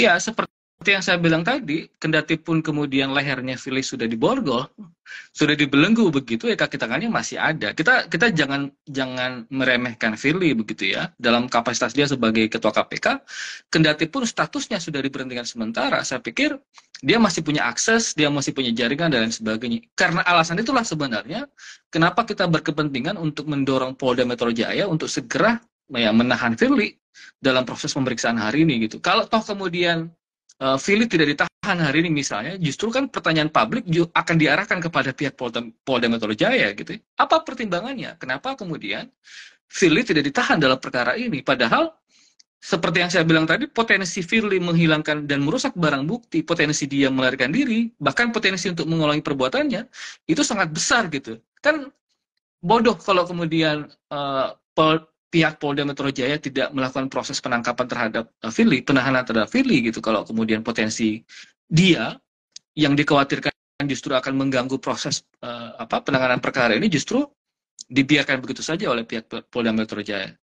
Ya, seperti yang saya bilang tadi, kendati pun kemudian lehernya Philly sudah diborgol, sudah dibelenggu begitu, ya kaki tangannya masih ada. Kita kita jangan jangan meremehkan Philly begitu ya. Dalam kapasitas dia sebagai ketua KPK, kendati pun statusnya sudah diberhentikan sementara, saya pikir dia masih punya akses, dia masih punya jaringan dan lain sebagainya. Karena alasan itulah sebenarnya kenapa kita berkepentingan untuk mendorong Polda Metro Jaya untuk segera ya, menahan Firly dalam proses pemeriksaan hari ini gitu. Kalau toh kemudian uh, Philip tidak ditahan hari ini misalnya, justru kan pertanyaan publik juga akan diarahkan kepada pihak Polda, Polda Metro Jaya gitu. Ya. Apa pertimbangannya? Kenapa kemudian Firly tidak ditahan dalam perkara ini? Padahal seperti yang saya bilang tadi, potensi Firly menghilangkan dan merusak barang bukti, potensi dia melarikan diri, bahkan potensi untuk mengulangi perbuatannya itu sangat besar gitu. Kan bodoh kalau kemudian uh, pihak Polda Metro Jaya tidak melakukan proses penangkapan terhadap uh, penahanan terhadap Firly gitu kalau kemudian potensi dia yang dikhawatirkan justru akan mengganggu proses uh, apa penanganan perkara ini justru dibiarkan begitu saja oleh pihak Polda Metro Jaya.